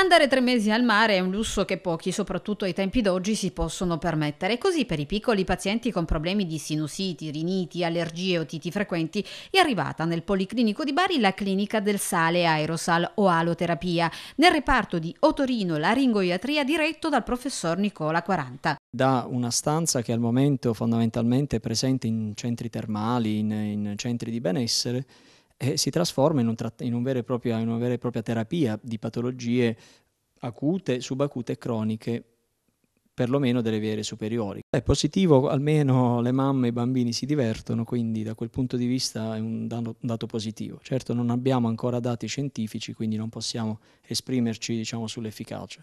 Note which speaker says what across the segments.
Speaker 1: Andare tre mesi al mare è un lusso che pochi, soprattutto ai tempi d'oggi, si possono permettere. Così per i piccoli pazienti con problemi di sinusiti, riniti, allergie o titi frequenti è arrivata nel Policlinico di Bari la clinica del sale aerosal o aloterapia, nel reparto di otorino laringoiatria diretto dal professor Nicola 40
Speaker 2: da una stanza che al momento fondamentalmente è presente in centri termali, in, in centri di benessere, eh, si trasforma in, un tratt- in, un proprio, in una vera e propria terapia di patologie acute, subacute e croniche perlomeno delle vere superiori. È positivo, almeno le mamme e i bambini si divertono, quindi da quel punto di vista è un dato, un dato positivo. Certo non abbiamo ancora dati scientifici, quindi non possiamo esprimerci diciamo, sull'efficacia.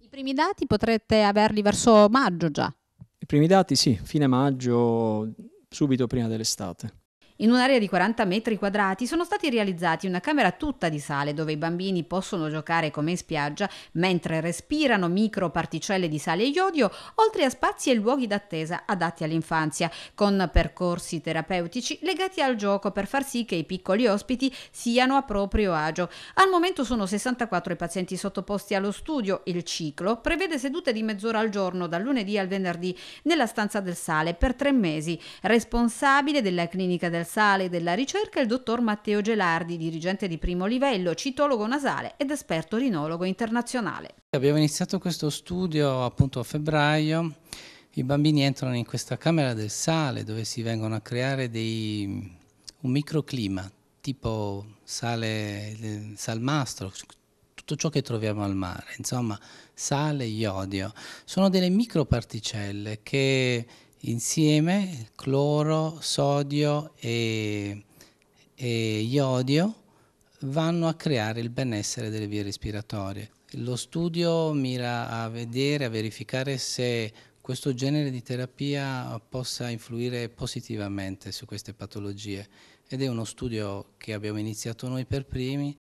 Speaker 1: I primi dati potrete averli verso maggio già?
Speaker 2: I primi dati sì, fine maggio, subito prima dell'estate.
Speaker 1: In un'area di 40 metri quadrati sono stati realizzati una camera tutta di sale dove i bambini possono giocare come in spiaggia mentre respirano microparticelle di sale e iodio, oltre a spazi e luoghi d'attesa adatti all'infanzia, con percorsi terapeutici legati al gioco per far sì che i piccoli ospiti siano a proprio agio. Al momento sono 64 i pazienti sottoposti allo studio. Il ciclo prevede sedute di mezz'ora al giorno dal lunedì al venerdì nella stanza del sale per tre mesi. Responsabile della clinica del sale della ricerca il dottor Matteo Gelardi, dirigente di primo livello, citologo nasale ed esperto rinologo internazionale.
Speaker 3: Abbiamo iniziato questo studio appunto a febbraio. I bambini entrano in questa camera del sale dove si vengono a creare dei, un microclima tipo sale, salmastro, tutto ciò che troviamo al mare, insomma sale, iodio, sono delle microparticelle che insieme cloro, sodio e, e iodio vanno a creare il benessere delle vie respiratorie. Lo studio mira a vedere, a verificare se questo genere di terapia possa influire positivamente su queste patologie ed è uno studio che abbiamo iniziato noi per primi